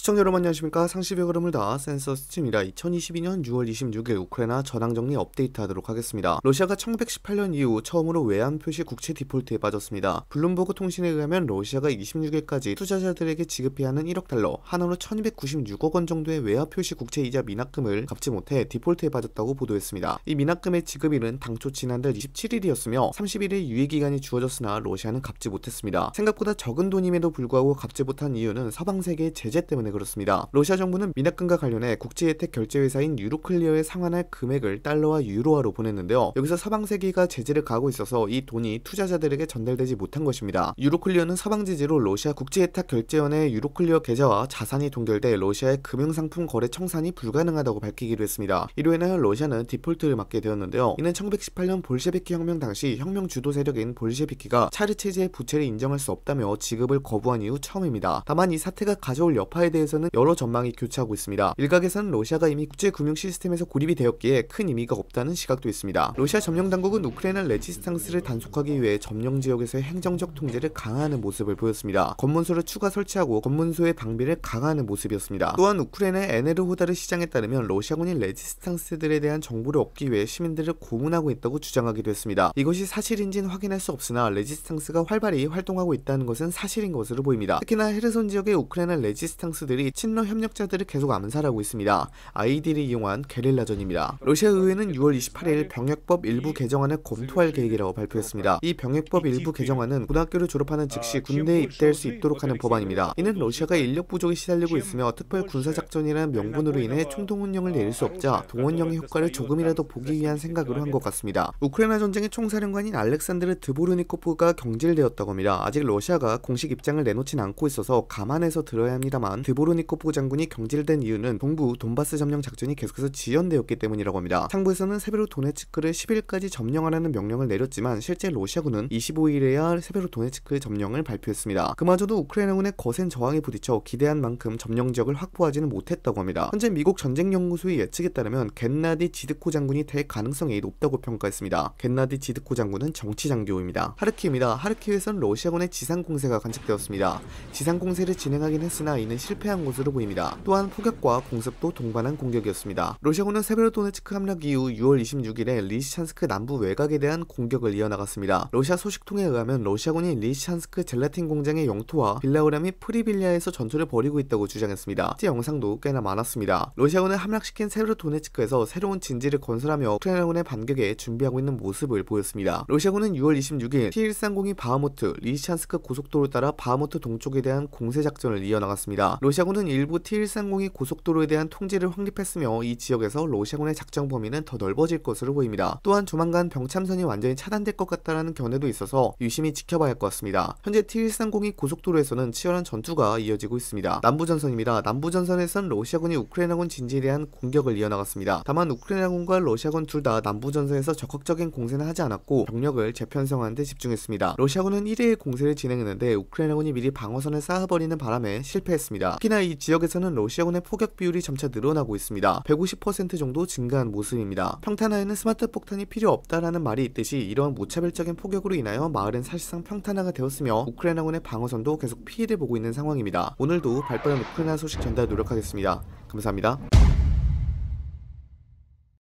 시청자 여러분 안녕하십니까 상시의 흐름을 다 센서스 팀이라 2022년 6월 26일 우크라이나 전황정리 업데이트 하도록 하겠습니다. 러시아가 1918년 이후 처음으로 외환 표시 국채 디폴트에 빠졌습니다. 블룸버그 통신에 의하면 러시아가 26일까지 투자자들에게 지급해야 하는 1억 달러 한화로 1296억 원 정도의 외화 표시 국채 이자 미납금을 갚지 못해 디폴트에 빠졌다고 보도했습니다. 이 미납금의 지급일은 당초 지난달 27일이었으며 31일 유예기간이 주어졌으나 러시아는 갚지 못했습니다. 생각보다 적은 돈임에도 불구하고 갚지 못한 이유는 서방세계의 제재 때문에 때문에 그렇습니다. 러시아 정부는 미납금과 관련해 국제 혜택 결제 회사인 유로클리어에 상환할 금액을 달러와 유로화로 보냈는데요. 여기서 서방세계가 제재를 가고 하 있어서 이 돈이 투자자들에게 전달되지 못한 것입니다. 유로클리어는 서방 지지로 러시아 국제 혜택 결제원의 유로클리어 계좌와 자산이 동결돼 러시아의 금융상품 거래 청산이 불가능하다고 밝히기도 했습니다. 이로 인하여 러시아는 디폴트를 맞게 되었는데요. 이는 1918년 볼셰비키 혁명 당시 혁명 주도 세력인 볼셰비키가 차르체제의 부채를 인정할 수 없다며 지급을 거부한 이후 처음입니다. 다만 이 사태가 가져올 여파에 대해 대해서는 여러 전망이 교차하고 있습니다. 일각에서는 러시아가 이미 국제 금융 시스템에서 고립이 되었기에 큰 의미가 없다는 시각도 있습니다. 러시아 점령 당국은 우크라이나 레지스탕스를 단속하기 위해 점령 지역에서의 행정적 통제를 강화하는 모습을 보였습니다. 검문소를 추가 설치하고 검문소의 방비를 강화하는 모습이었습니다. 또한 우크라이나의 에네르 호다르 시장에 따르면 러시아군이 레지스탕스들에 대한 정보를 얻기 위해 시민들을 고문하고 있다고 주장하기도 했습니다. 이것이 사실인지는 확인할 수 없으나 레지스탕스가 활발히 활동하고 있다는 것은 사실인 것으로 보입니다. 특히나 헤르손 지역의 우크라이나 레지스탕스들 러시들이 친러 협력자들을 계속 암살하고 있습니다. 아이디를 이용한 게릴라전입니다. 러시아 의회는 6월 28일 병역법 일부 개정안을 검토할 계획이라고 발표했습니다. 이 병역법 일부 개정안은 고등학교를 졸업하는 즉시 아, 군대에 입대할 수 있도록 하는 법안입니다. 이는 러시아가 인력 부족에 시달리고 있으며 특별 군사작전이라는 명분으로 인해 총동원령을 내릴 수 없자 동원령의 효과를 조금이라도 보기 위한 생각으로 한 것 같습니다. 우크라이나 전쟁의 총사령관인 알렉산드르 드보르니코프가 경질되었다고 합니다. 아직 러시아가 공식 입장을 내놓진 않고 있어서 감안해서 들어야 합니다만 드보 보로니코프 장군이 경질된 이유는 동부 돈바스 점령 작전이 계속해서 지연되었기 때문이라고 합니다. 상부에서는 세베로 도네츠크를 10일까지 점령하라는 명령을 내렸지만 실제 러시아군은 25일에야 세베로 도네츠크의 점령을 발표했습니다. 그마저도 우크라이나군의 거센 저항에 부딪혀 기대한 만큼 점령 지역을 확보하지는 못했다고 합니다. 현재 미국 전쟁연구소의 예측에 따르면 겟나디 지드코 장군이 될 가능성이 높다고 평가했습니다. 겟나디 지드코 장군은 정치장교입니다. 하르키입니다. 하르키에선 러시아군의 지상공세가 관측되었습니다. 지상공세를 진행하긴 했으나 이는 실패 실패한 것으로 보입니다. 또한 포격과 공습도 동반한 공격이었습니다. 러시아군은 세베로도네츠크 함락 이후 6월 26일에 리시찬스크 남부 외곽에 대한 공격을 이어나갔습니다. 러시아 소식통에 의하면 러시아군이 리시찬스크 젤라틴 공장의 영토와 빌라우라 미 프리빌리아에서 전투를 벌이고 있다고 주장했습니다. 이 영상도 꽤나 많았습니다. 러시아군은 함락시킨 세베로도네츠크에서 새로운 진지를 건설하며 우크라이나군의 반격에 준비하고 있는 모습을 보였습니다. 러시아군은 6월 26일 T130이 바하모트, 리시찬스크 고속도로 를 따라 바하모트 동쪽에 대한 공세 작전을 이어나갔습니다. 러시아 러시아군은 일부 T-130이 고속도로에 대한 통제를 확립했으며 이 지역에서 러시아군의 작전 범위는 더 넓어질 것으로 보입니다. 또한 조만간 병참선이 완전히 차단될 것 같다라는 견해도 있어서 유심히 지켜봐야 할 것 같습니다. 현재 T-130이 고속도로에서는 치열한 전투가 이어지고 있습니다. 남부전선입니다. 남부전선에선 러시아군이 우크라이나군 진지에 대한 공격을 이어나갔습니다. 다만 우크라이나군과 러시아군 둘 다 남부전선에서 적극적인 공세는 하지 않았고 병력을 재편성하는 데 집중했습니다. 러시아군은 1회의 공세를 진행했는데 우크라이나군이 미리 방어선을 쌓아버리는 바람에 실패했습니다. 특히나 이 지역에서는 러시아군의 포격 비율이 점차 늘어나고 있습니다. 150% 정도 증가한 모습입니다. 평탄화에는 스마트 폭탄이 필요 없다라는 말이 있듯이 이러한 무차별적인 포격으로 인하여 마을은 사실상 평탄화가 되었으며 우크라이나군의 방어선도 계속 피해를 보고 있는 상황입니다. 오늘도 발빠른 우크라이나 소식 전달 노력하겠습니다. 감사합니다.